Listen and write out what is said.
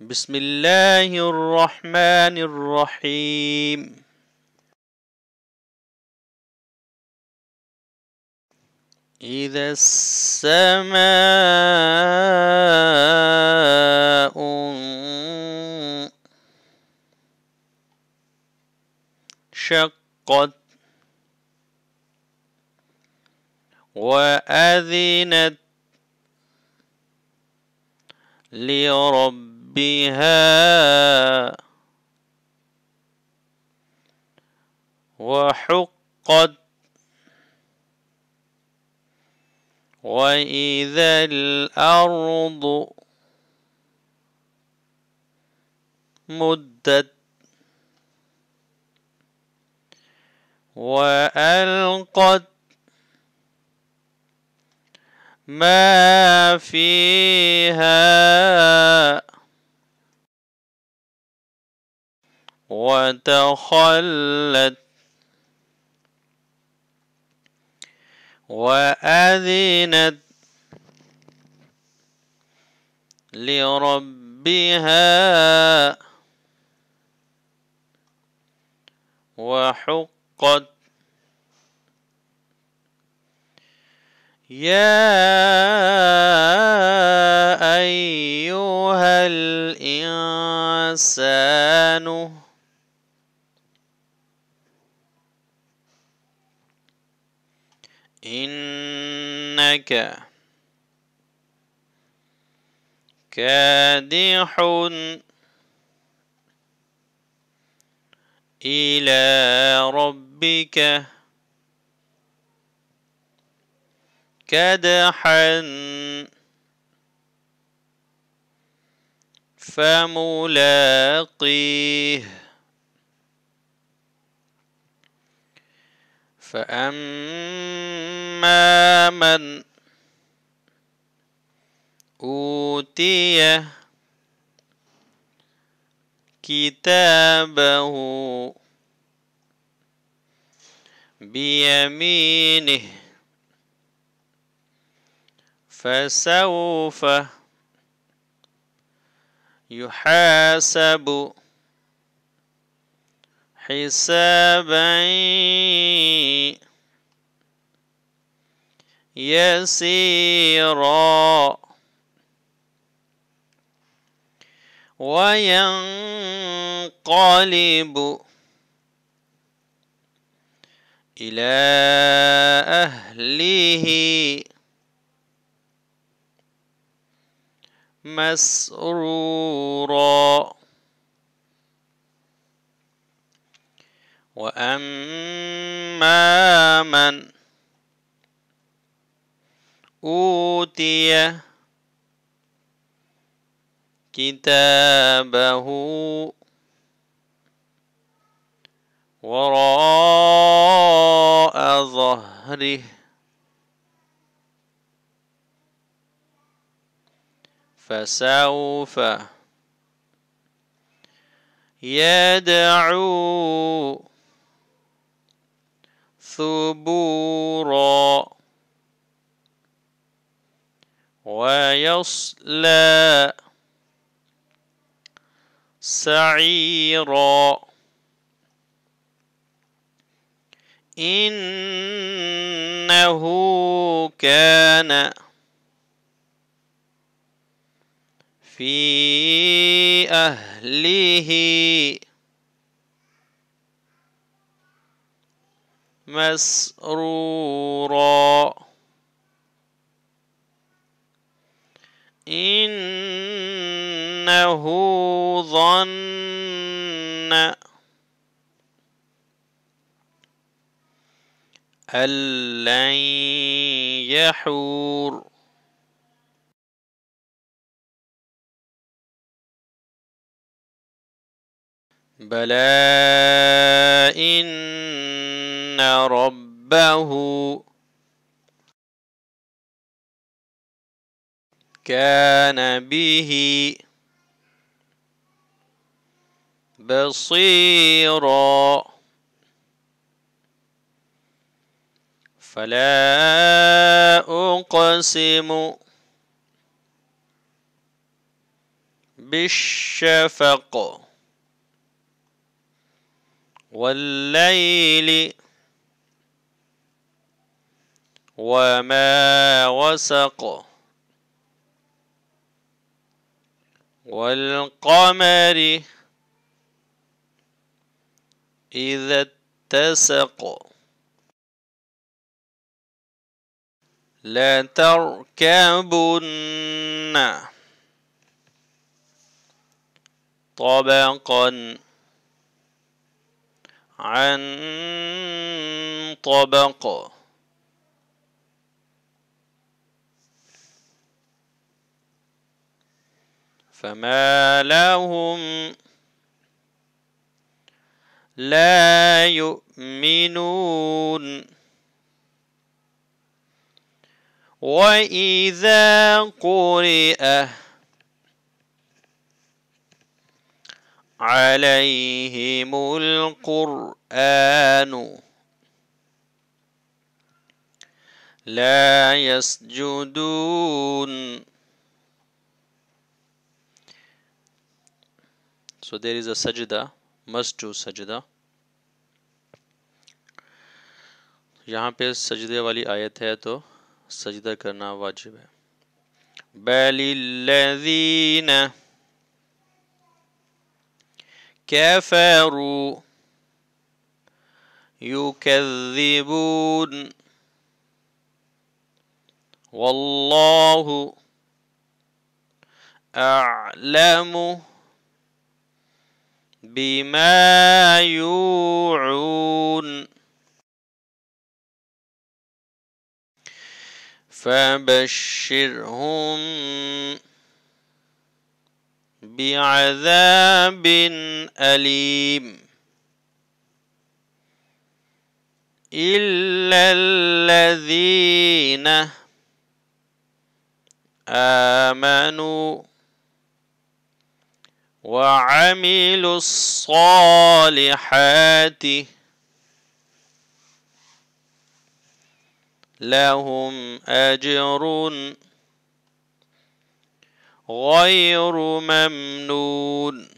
بسم الله الرحمن الرحيم إذا السماء شقت وأذنت لرب بها وحقت وإذا الأرض مدت وألقت ما فيها وتخلت وأذنت لربها وحقت يا إنك كادح إلى ربك كدحا فملاقيه فأما أما من أوتي كتابه بيمينه فسوف يحاسب حسابا يسيرا وينقلب إلى أهله مسرورا وأما من أوتي كتابه وراء ظهره فسوف يدعو ثبورا ويصلى سعيرا إنه كان في أهله مسرورا إنه ظن أن لن يحور بلى إن ربه كان به بصيرا فلا أقسم بالشفق والليل وما وسق والقمر إذا اتسق لا تركبن طبقا عن طبق فما لهم لا يؤمنون وإذا قرئ عليهم القرآن لا يسجدون so there is a sajda must do sajda यहाँ पे सजदे वाली आयत है तो सजदा करना वाजिब है बलिल्लज़ीन كفروا يكذبون والله أعلم بما يوعون فبشرهم بعذاب أليم إلا الذين آمنوا وعملوا الصالحات لهم أجر غير ممنون